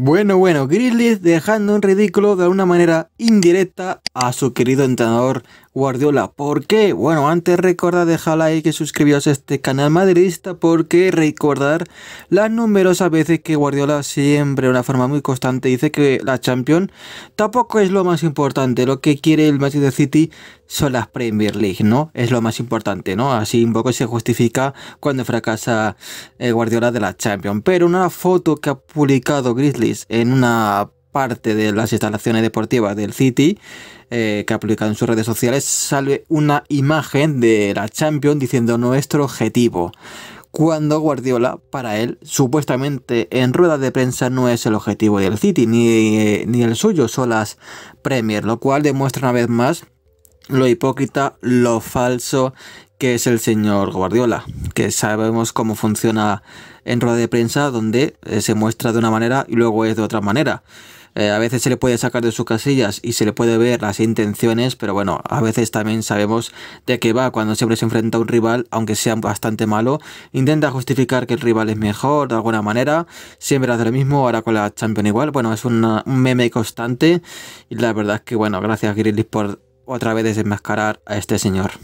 Bueno, bueno, Grizzlies dejando un ridículo de alguna manera indirecta a su querido entrenador Guardiola. ¿Por qué? Bueno, antes recordad dejar like que suscribiros a este canal madridista porque recordar las numerosas veces que Guardiola siempre de una forma muy constante dice que la Champions tampoco es lo más importante. Lo que quiere el Manchester City son las Premier League, ¿no? Es lo más importante, ¿no? Así un poco se justifica cuando fracasa eh, Guardiola de la Champions. Pero una foto que ha publicado Grizzlies en una parte de las instalaciones deportivas del City, eh, que ha publicado en sus redes sociales, sale una imagen de la Champions diciendo nuestro objetivo. Cuando Guardiola, para él, supuestamente en rueda de prensa no es el objetivo del City, ni, eh, ni el suyo, son las Premier, lo cual demuestra una vez más lo hipócrita, lo falso que es el señor Guardiola, que sabemos cómo funciona en rueda de prensa, donde eh, se muestra de una manera y luego es de otra manera. Eh, a veces se le puede sacar de sus casillas y se le puede ver las intenciones, pero bueno, a veces también sabemos de qué va cuando siempre se enfrenta a un rival, aunque sea bastante malo, intenta justificar que el rival es mejor de alguna manera, siempre hace lo mismo, ahora con la Champion igual, bueno, es un meme constante y la verdad es que bueno, gracias Grizzlies por otra vez desenmascarar a este señor.